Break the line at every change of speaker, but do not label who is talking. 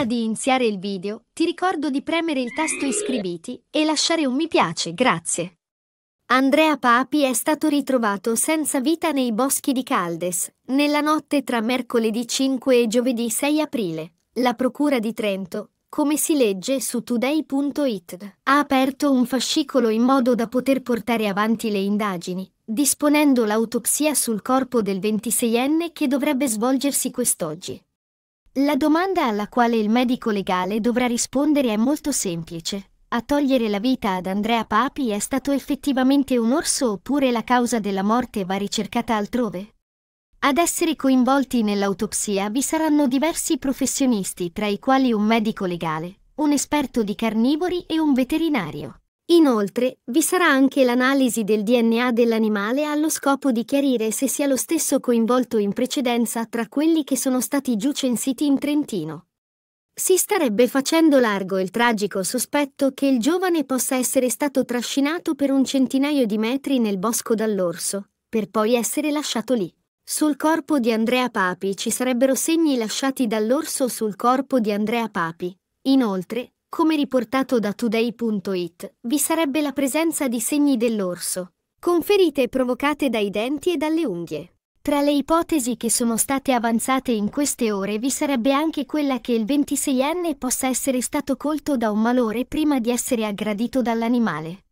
Prima di iniziare il video, ti ricordo di premere il tasto iscriviti e lasciare un mi piace, grazie. Andrea Papi è stato ritrovato senza vita nei boschi di Caldes, nella notte tra mercoledì 5 e giovedì 6 aprile. La Procura di Trento, come si legge su today.it, ha aperto un fascicolo in modo da poter portare avanti le indagini, disponendo l'autopsia sul corpo del 26enne che dovrebbe svolgersi quest'oggi. La domanda alla quale il medico legale dovrà rispondere è molto semplice. A togliere la vita ad Andrea Papi è stato effettivamente un orso oppure la causa della morte va ricercata altrove? Ad essere coinvolti nell'autopsia vi saranno diversi professionisti, tra i quali un medico legale, un esperto di carnivori e un veterinario. Inoltre, vi sarà anche l'analisi del DNA dell'animale allo scopo di chiarire se sia lo stesso coinvolto in precedenza tra quelli che sono stati giù censiti in Trentino. Si starebbe facendo largo il tragico sospetto che il giovane possa essere stato trascinato per un centinaio di metri nel bosco dall'orso, per poi essere lasciato lì. Sul corpo di Andrea Papi ci sarebbero segni lasciati dall'orso sul corpo di Andrea Papi. Inoltre, come riportato da today.it, vi sarebbe la presenza di segni dell'orso, con ferite provocate dai denti e dalle unghie. Tra le ipotesi che sono state avanzate in queste ore vi sarebbe anche quella che il 26enne possa essere stato colto da un malore prima di essere aggradito dall'animale.